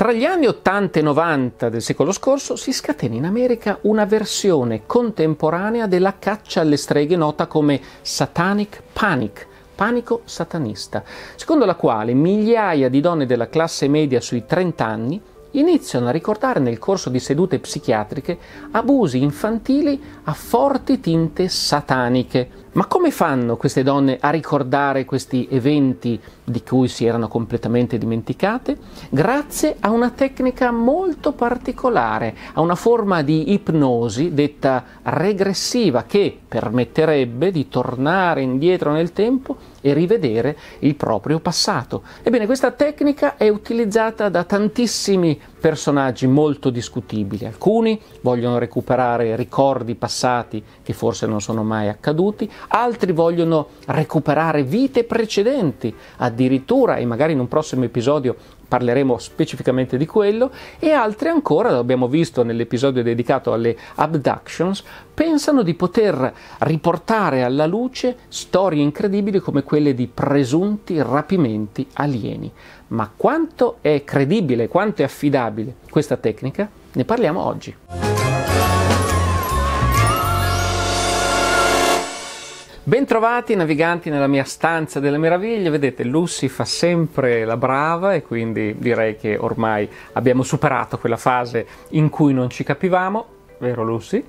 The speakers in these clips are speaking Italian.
Tra gli anni 80 e 90 del secolo scorso si scatena in America una versione contemporanea della caccia alle streghe nota come Satanic Panic, panico satanista, secondo la quale migliaia di donne della classe media sui 30 anni iniziano a ricordare nel corso di sedute psichiatriche abusi infantili a forti tinte sataniche. Ma come fanno queste donne a ricordare questi eventi di cui si erano completamente dimenticate? Grazie a una tecnica molto particolare, a una forma di ipnosi detta regressiva che permetterebbe di tornare indietro nel tempo e rivedere il proprio passato. Ebbene, questa tecnica è utilizzata da tantissimi personaggi molto discutibili. Alcuni vogliono recuperare ricordi passati che forse non sono mai accaduti, altri vogliono recuperare vite precedenti, addirittura, e magari in un prossimo episodio parleremo specificamente di quello, e altri ancora, l'abbiamo visto nell'episodio dedicato alle abductions, pensano di poter riportare alla luce storie incredibili come quelle di presunti rapimenti alieni. Ma quanto è credibile, quanto è affidabile questa tecnica? Ne parliamo oggi. Bentrovati naviganti nella mia stanza delle meraviglie, vedete Lucy fa sempre la brava e quindi direi che ormai abbiamo superato quella fase in cui non ci capivamo, vero Lucy?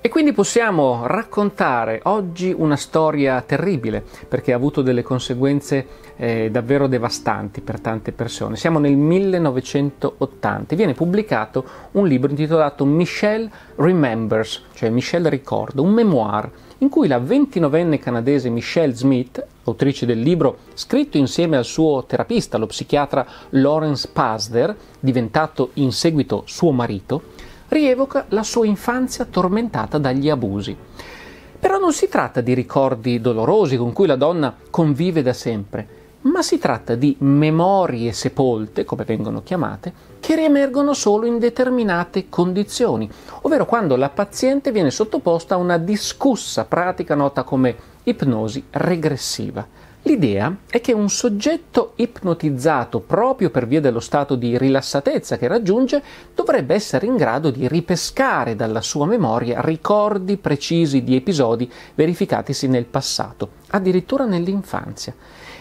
E quindi possiamo raccontare oggi una storia terribile perché ha avuto delle conseguenze eh, davvero devastanti per tante persone. Siamo nel 1980 viene pubblicato un libro intitolato Michelle Remembers, cioè Michelle Ricordo, un memoir in cui la 29enne canadese Michelle Smith, autrice del libro scritto insieme al suo terapista, lo psichiatra Lawrence Pasder, diventato in seguito suo marito, rievoca la sua infanzia tormentata dagli abusi. Però non si tratta di ricordi dolorosi con cui la donna convive da sempre, ma si tratta di memorie sepolte, come vengono chiamate, che riemergono solo in determinate condizioni, ovvero quando la paziente viene sottoposta a una discussa pratica nota come ipnosi regressiva. L'idea è che un soggetto ipnotizzato proprio per via dello stato di rilassatezza che raggiunge dovrebbe essere in grado di ripescare dalla sua memoria ricordi precisi di episodi verificatisi nel passato, addirittura nell'infanzia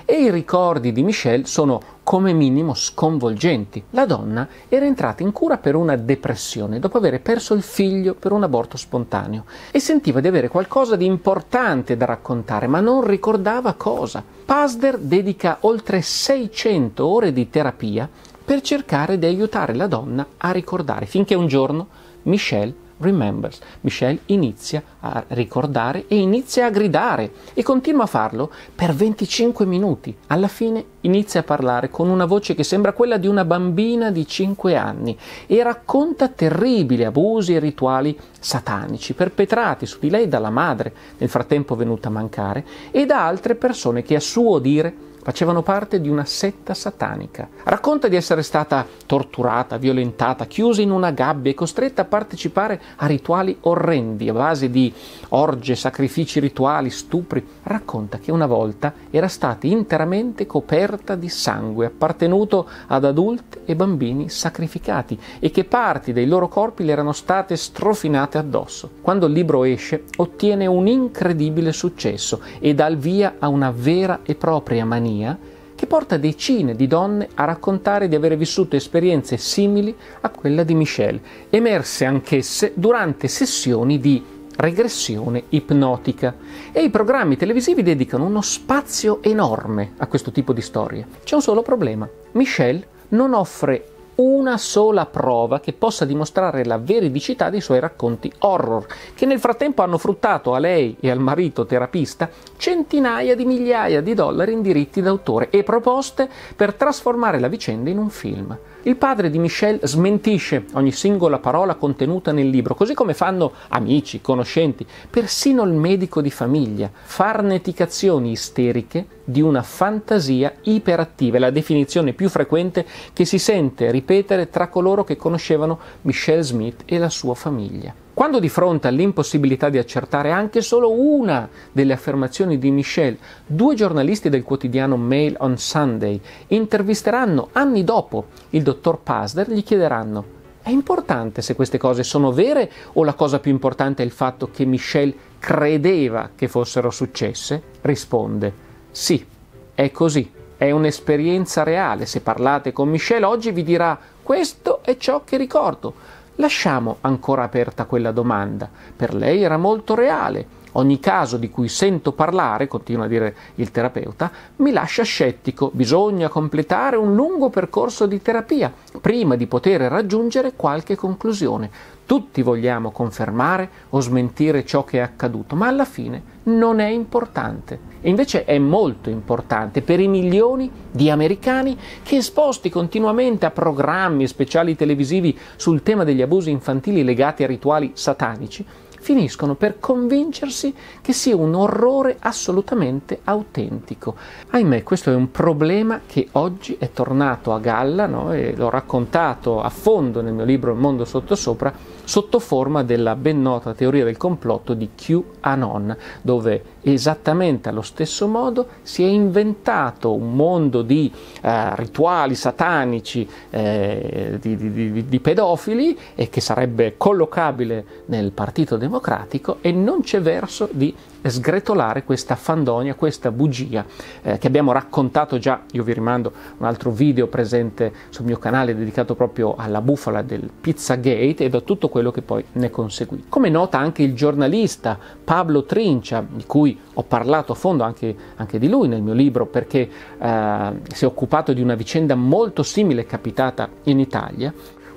e i ricordi di Michelle sono come minimo sconvolgenti. La donna era entrata in cura per una depressione dopo aver perso il figlio per un aborto spontaneo e sentiva di avere qualcosa di importante da raccontare, ma non ricordava cosa. Pasder dedica oltre 600 ore di terapia per cercare di aiutare la donna a ricordare, finché un giorno Michelle remembers. Michelle inizia a ricordare e inizia a gridare e continua a farlo per 25 minuti. Alla fine inizia a parlare con una voce che sembra quella di una bambina di 5 anni e racconta terribili abusi e rituali satanici perpetrati su di lei dalla madre, nel frattempo venuta a mancare, e da altre persone che a suo dire facevano parte di una setta satanica. Racconta di essere stata torturata, violentata, chiusa in una gabbia e costretta a partecipare a rituali orrendi a base di orge, sacrifici rituali, stupri. Racconta che una volta era stata interamente coperta di sangue appartenuto ad adulte e bambini sacrificati e che parti dei loro corpi le erano state strofinate addosso. Quando il libro esce, ottiene un incredibile successo e dà il via a una vera e propria mania che porta decine di donne a raccontare di aver vissuto esperienze simili a quella di Michelle, emerse anch'esse durante sessioni di regressione ipnotica e i programmi televisivi dedicano uno spazio enorme a questo tipo di storie. C'è un solo problema. Michelle non offre una sola prova che possa dimostrare la veridicità dei suoi racconti horror, che nel frattempo hanno fruttato a lei e al marito terapista centinaia di migliaia di dollari in diritti d'autore e proposte per trasformare la vicenda in un film. Il padre di Michel smentisce ogni singola parola contenuta nel libro, così come fanno amici, conoscenti, persino il medico di famiglia. Farneticazioni isteriche di una fantasia iperattiva è la definizione più frequente che si sente ripetere tra coloro che conoscevano Michel Smith e la sua famiglia. Quando di fronte all'impossibilità di accertare anche solo una delle affermazioni di Michel, due giornalisti del quotidiano Mail on Sunday intervisteranno anni dopo il dottor Pasder, gli chiederanno è importante se queste cose sono vere o la cosa più importante è il fatto che Michel credeva che fossero successe? Risponde sì, è così, è un'esperienza reale, se parlate con Michel oggi vi dirà questo è ciò che ricordo Lasciamo ancora aperta quella domanda. Per lei era molto reale Ogni caso di cui sento parlare, continua a dire il terapeuta, mi lascia scettico. Bisogna completare un lungo percorso di terapia prima di poter raggiungere qualche conclusione. Tutti vogliamo confermare o smentire ciò che è accaduto, ma alla fine non è importante. E invece è molto importante per i milioni di americani che esposti continuamente a programmi speciali televisivi sul tema degli abusi infantili legati a rituali satanici, finiscono per convincersi che sia un orrore assolutamente autentico. Ahimè, questo è un problema che oggi è tornato a galla no? e l'ho raccontato a fondo nel mio libro Il mondo sottosopra sotto forma della ben nota teoria del complotto di QAnon, dove esattamente allo stesso modo si è inventato un mondo di eh, rituali satanici, eh, di, di, di, di, pedofili, e che sarebbe collocabile nel Partito Democratico, e non c'è verso di sgretolare questa fandonia, questa bugia eh, che abbiamo raccontato già, io vi rimando un altro video presente sul mio canale dedicato proprio alla bufala del Pizzagate e da tutto quello quello che poi ne conseguì. Come nota anche il giornalista Pablo Trincia, di cui ho parlato a fondo anche, anche di lui nel mio libro, perché eh, si è occupato di una vicenda molto simile capitata in Italia,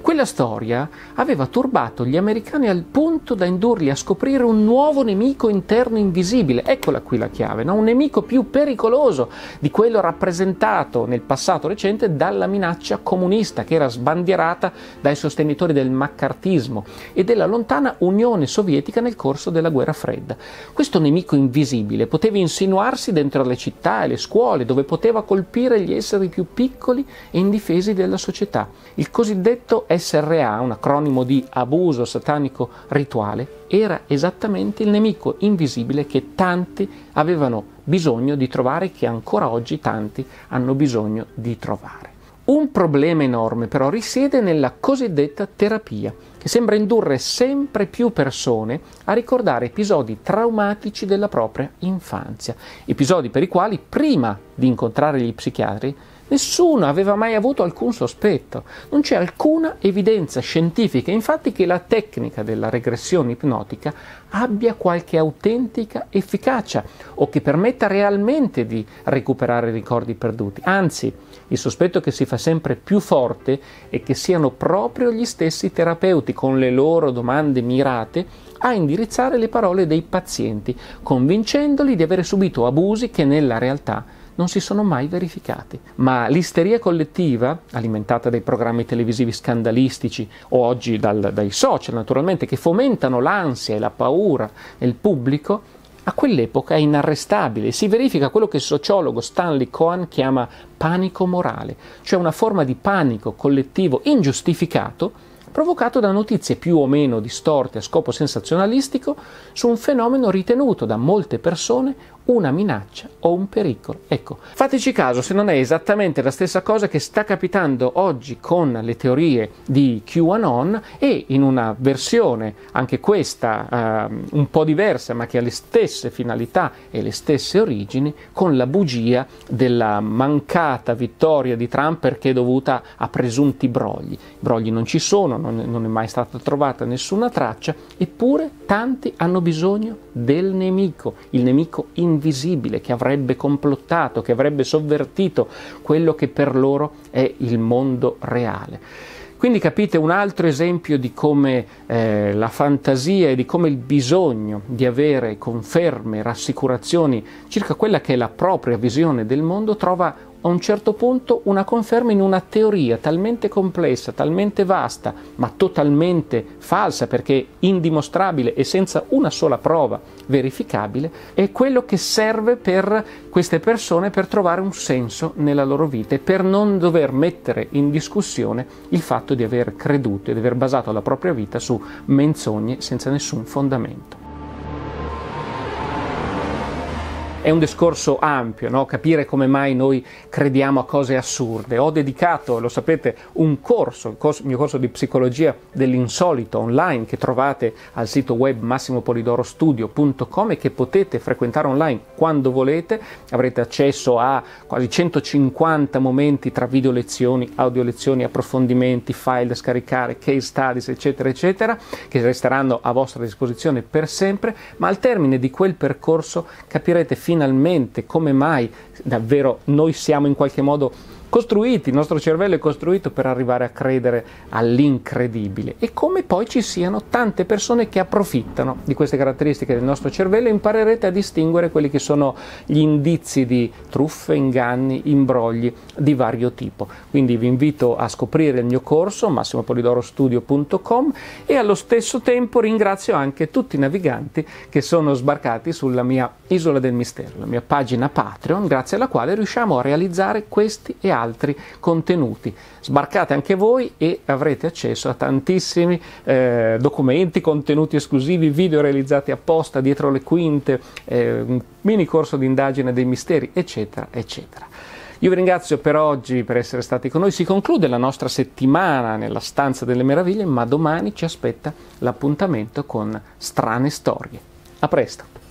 quella storia aveva turbato gli americani al punto da indurli a scoprire un nuovo nemico interno invisibile. Eccola qui la chiave, no? un nemico più pericoloso di quello rappresentato nel passato recente dalla minaccia comunista che era sbandierata dai sostenitori del maccartismo e della lontana Unione Sovietica nel corso della guerra fredda. Questo nemico invisibile poteva insinuarsi dentro le città e le scuole dove poteva colpire gli esseri più piccoli e indifesi della società. Il cosiddetto SRA, un acronimo di abuso satanico rituale, era esattamente il nemico invisibile che tanti avevano bisogno di trovare, e che ancora oggi tanti hanno bisogno di trovare. Un problema enorme però risiede nella cosiddetta terapia, che sembra indurre sempre più persone a ricordare episodi traumatici della propria infanzia, episodi per i quali prima di incontrare gli psichiatri Nessuno aveva mai avuto alcun sospetto, non c'è alcuna evidenza scientifica infatti che la tecnica della regressione ipnotica abbia qualche autentica efficacia o che permetta realmente di recuperare ricordi perduti. Anzi, il sospetto che si fa sempre più forte è che siano proprio gli stessi terapeuti con le loro domande mirate a indirizzare le parole dei pazienti, convincendoli di avere subito abusi che nella realtà non non si sono mai verificati. Ma l'isteria collettiva, alimentata dai programmi televisivi scandalistici o oggi dal, dai social naturalmente, che fomentano l'ansia e la paura nel pubblico, a quell'epoca è inarrestabile. Si verifica quello che il sociologo Stanley Cohen chiama panico morale, cioè una forma di panico collettivo ingiustificato provocato da notizie più o meno distorte a scopo sensazionalistico su un fenomeno ritenuto da molte persone una minaccia o un pericolo. Ecco, fateci caso se non è esattamente la stessa cosa che sta capitando oggi con le teorie di QAnon e in una versione, anche questa eh, un po' diversa, ma che ha le stesse finalità e le stesse origini, con la bugia della mancata vittoria di Trump perché è dovuta a presunti brogli. Brogli non ci sono, non, non è mai stata trovata nessuna traccia, eppure tanti hanno bisogno del nemico, il nemico in invisibile, che avrebbe complottato, che avrebbe sovvertito quello che per loro è il mondo reale. Quindi capite un altro esempio di come eh, la fantasia e di come il bisogno di avere conferme, rassicurazioni circa quella che è la propria visione del mondo trova a un certo punto una conferma in una teoria talmente complessa, talmente vasta, ma totalmente falsa perché indimostrabile e senza una sola prova verificabile, è quello che serve per queste persone per trovare un senso nella loro vita e per non dover mettere in discussione il fatto di aver creduto e di aver basato la propria vita su menzogne senza nessun fondamento. è un discorso ampio, no? capire come mai noi crediamo a cose assurde. Ho dedicato, lo sapete, un corso, il, corso, il mio corso di psicologia dell'insolito online che trovate al sito web massimopolidorostudio.com e che potete frequentare online quando volete. Avrete accesso a quasi 150 momenti tra video lezioni, audio lezioni, approfondimenti, file da scaricare, case studies, eccetera, eccetera, che resteranno a vostra disposizione per sempre, ma al termine di quel percorso capirete fin finalmente come mai davvero noi siamo in qualche modo costruiti, il nostro cervello è costruito per arrivare a credere all'incredibile e come poi ci siano tante persone che approfittano di queste caratteristiche del nostro cervello, imparerete a distinguere quelli che sono gli indizi di truffe, inganni, imbrogli di vario tipo. Quindi vi invito a scoprire il mio corso massimopolidorostudio.com e allo stesso tempo ringrazio anche tutti i naviganti che sono sbarcati sulla mia isola del mistero, la mia pagina Patreon, grazie alla quale riusciamo a realizzare questi e altri altri contenuti. Sbarcate anche voi e avrete accesso a tantissimi eh, documenti, contenuti esclusivi, video realizzati apposta, dietro le quinte, eh, un mini corso di indagine dei misteri, eccetera, eccetera. Io vi ringrazio per oggi, per essere stati con noi. Si conclude la nostra settimana nella stanza delle meraviglie, ma domani ci aspetta l'appuntamento con strane storie. A presto!